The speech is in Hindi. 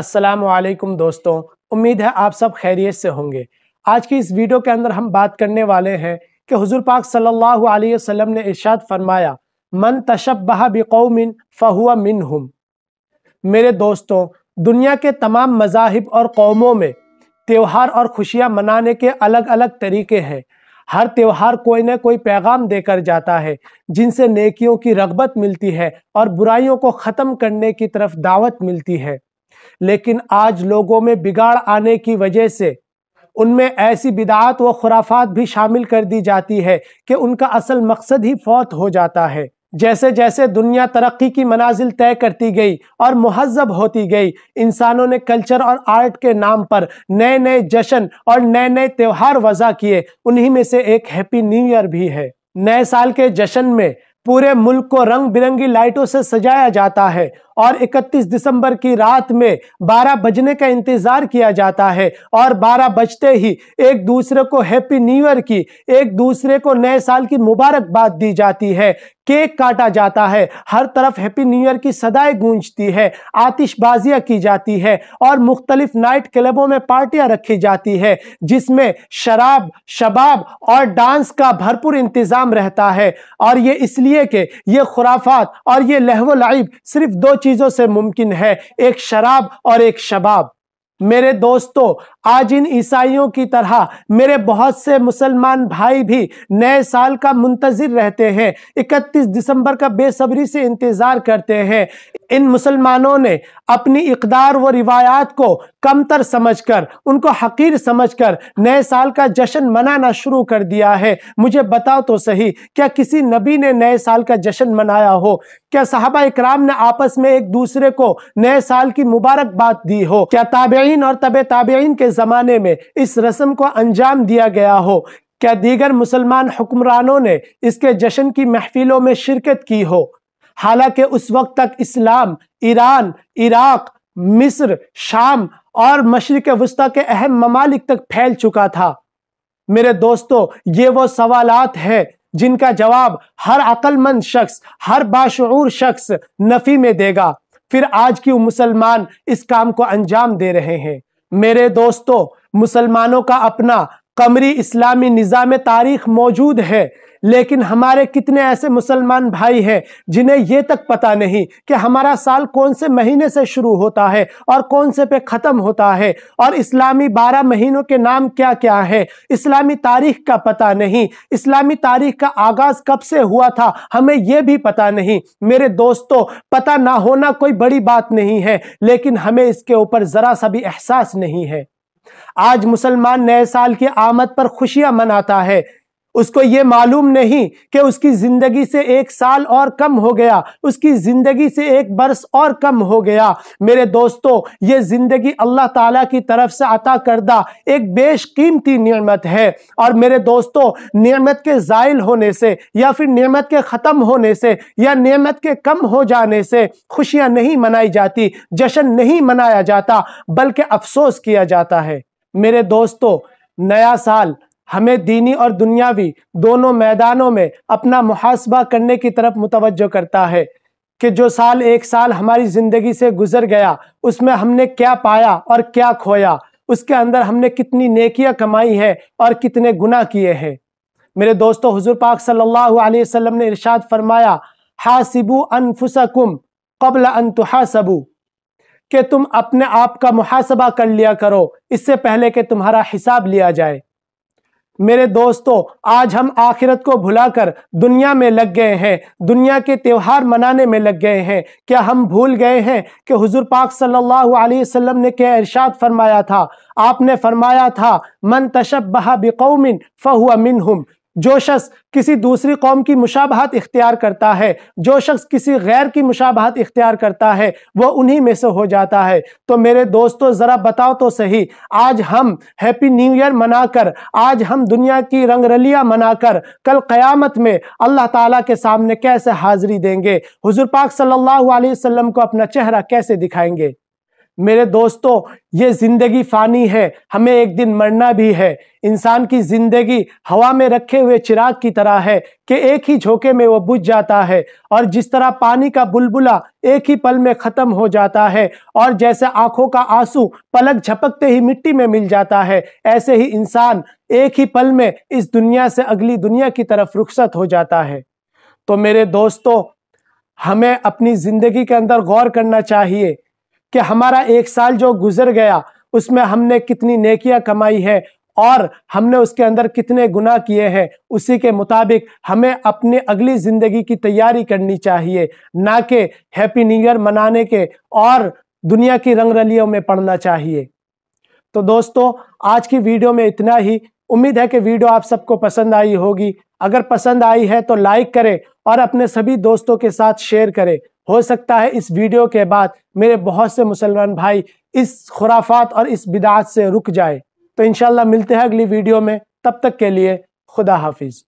असलम दोस्तों उम्मीद है आप सब खैरियत से होंगे आज की इस वीडियो के अंदर हम बात करने वाले हैं कि हुजूर पाक सल्लल्लाहु अलैहि वसल्लम ने इरशाद फरमाया मन तशब्बह बिकौमिन फ़हुआ मिन हम मेरे दोस्तों दुनिया के तमाम मजाहब और कौमों में त्यौहार और खुशियाँ मनाने के अलग अलग तरीके हैं हर त्यौहार कोई ना कोई पैगाम देकर जाता है जिनसे नेकियों की रगबत मिलती है और बुराइयों को ख़त्म करने की तरफ दावत मिलती है लेकिन आज लोगों में बिगाड़ आने की वजह से उनमें ऐसी बिदात व खुराफात भी शामिल कर दी जाती है कि उनका असल मकसद ही फौत हो जाता है जैसे जैसे दुनिया तरक्की की मनाजिल तय करती गई और महजब होती गई इंसानों ने कल्चर और आर्ट के नाम पर नए नए जश्न और नए नए त्यौहार वज़ा किए उन्हीं में से एक हैप्पी न्यू ईयर भी है नए साल के जश्न में पूरे मुल्क को रंग बिरंगी लाइटों से सजाया जाता है और 31 दिसंबर की रात में 12 बजने का इंतज़ार किया जाता है और 12 बजते ही एक दूसरे को हैप्पी न्यू ईयर की एक दूसरे को नए साल की मुबारकबाद दी जाती है केक काटा जाता है हर तरफ हैप्पी न्यू ईयर की सदाएं गूंजती है आतिशबाजियां की जाती है और मुख्तलिफ नाइट क्लबों में पार्टियाँ रखी जाती है जिसमें शराब शबाब और डांस का भरपूर इंतज़ाम रहता है और ये इसलिए कि ये खुराफात और ये लहव लाइब सिर्फ दो चीज़ों से मुमकिन है एक शराब और एक शबाब मेरे दोस्तों आज इन ईसाइयों की तरह मेरे बहुत से मुसलमान भाई भी नए साल का मुंतजर रहते हैं 31 दिसंबर का बेसब्री से इंतज़ार करते हैं इन मुसलमानों ने अपनी इकदार व रिवायात को कमतर समझकर उनको हकीर समझकर नए साल का जश्न मनाना शुरू कर दिया है मुझे बताओ तो सही क्या किसी नबी ने नए साल का जश्न मनाया हो क्या साहबा इकराम ने आपस में एक दूसरे को नए साल की मुबारकबाद दी हो क्या ताबेन और तब ताबेन के ज़माने में इस रस्म को अंजाम दिया गया हो क्या दीगर मुसलमान हुक्मरानों ने इसके जश्न की महफिलों में शिरकत की हो हालांकि उस वक्त तक इस्लाम ईरान इराक मिस्र शाम और मशरक वस्ती के अहम ममालिक तक फैल चुका था मेरे दोस्तों ये वो सवालात हैं जिनका जवाब हर अक्लमंद शख्स हर बाशूर शख्स नफ़ी में देगा फिर आज क्यों मुसलमान इस काम को अंजाम दे रहे हैं मेरे दोस्तों मुसलमानों का अपना कमरी इस्लामी निज़ाम तारीख मौजूद है लेकिन हमारे कितने ऐसे मुसलमान भाई हैं जिन्हें ये तक पता नहीं कि हमारा साल कौन से महीने से शुरू होता है और कौन से पे ख़त्म होता है और इस्लामी बारह महीनों के नाम क्या क्या है इस्लामी तारीख का पता नहीं इस्लामी तारीख का आगाज़ कब से हुआ था हमें यह भी पता नहीं मेरे दोस्तों पता ना होना कोई बड़ी बात नहीं है लेकिन हमें इसके ऊपर ज़रा सा भी एहसास नहीं है आज मुसलमान नए साल की आमद पर खुशियां मनाता है उसको ये मालूम नहीं कि उसकी ज़िंदगी से एक साल और कम हो गया उसकी ज़िंदगी से एक बरस और कम हो गया मेरे दोस्तों ये ज़िंदगी अल्लाह ताला की तरफ से अता करदा एक बेशकीमती नियमत है और मेरे दोस्तों नियमत के ज़ायल होने से या फिर नियमत के ख़त्म होने से या नियमत के कम हो जाने से खुशियाँ नहीं मनाई जाती जश्न नहीं मनाया जाता बल्कि अफसोस किया जाता है मेरे दोस्तों नया साल हमें दीनी और दुनियावी दोनों मैदानों में अपना मुहासबा करने की तरफ मुतवजो करता है कि जो साल एक साल हमारी ज़िंदगी से गुजर गया उसमें हमने क्या पाया और क्या खोया उसके अंदर हमने कितनी नेकियां कमाई हैं और कितने गुनाह किए हैं मेरे दोस्तों हुजूर पाक सल्लल्लाहु अलैहि वसल्लम ने इरशाद फरमाया हासिबू अनफुसकुम कबल अन तुहासबू कि तुम अपने आप का मुहासबा कर लिया करो इससे पहले कि तुम्हारा हिसाब लिया जाए मेरे दोस्तों आज हम आखिरत को भुलाकर दुनिया में लग गए हैं दुनिया के त्यौहार मनाने में लग गए हैं क्या हम भूल गए हैं कि हुजूर पाक सल्लल्लाहु अलैहि वसल्लम ने क्या इरशाद फरमाया था आपने फरमाया था मन तशब बहा बिकौमिन फ़हुआ मिनहुम जो शख्स किसी दूसरी कौम की मुशाबहत इख्तियार करता है जो शख्स किसी गैर की मुशाबहत इख्तियार करता है वो उन्हीं में से हो जाता है तो मेरे दोस्तों ज़रा बताओ तो सही आज हम हैप्पी न्यू ईयर मनाकर आज हम दुनिया की रंग मनाकर कल क़यामत में अल्लाह ताला के सामने कैसे हाज़िरी देंगे हुजूर पाक सल्लल्लाहु अलैहि वसल्लम को अपना चेहरा कैसे दिखाएंगे मेरे दोस्तों ये जिंदगी फानी है हमें एक दिन मरना भी है इंसान की जिंदगी हवा में रखे हुए चिराग की तरह है कि एक ही झोंके में वो बुझ जाता है और जिस तरह पानी का बुलबुला एक ही पल में ख़त्म हो जाता है और जैसे आंखों का आंसू पलक झपकते ही मिट्टी में मिल जाता है ऐसे ही इंसान एक ही पल में इस दुनिया से अगली दुनिया की तरफ रुखसत हो जाता है तो मेरे दोस्तों हमें अपनी ज़िंदगी के अंदर गौर करना चाहिए कि हमारा एक साल जो गुजर गया उसमें हमने कितनी नेकियां कमाई है और हमने उसके अंदर कितने गुना किए हैं उसी के मुताबिक हमें अपनी अगली ज़िंदगी की तैयारी करनी चाहिए ना कि हैप्पी न्यू ईयर मनाने के और दुनिया की रंगरलियों में पढ़ना चाहिए तो दोस्तों आज की वीडियो में इतना ही उम्मीद है कि वीडियो आप सबको पसंद आई होगी अगर पसंद आई है तो लाइक करें और अपने सभी दोस्तों के साथ शेयर करें हो सकता है इस वीडियो के बाद मेरे बहुत से मुसलमान भाई इस खुराफात और इस बिदात से रुक जाए तो इन मिलते हैं अगली वीडियो में तब तक के लिए खुदा हाफिज़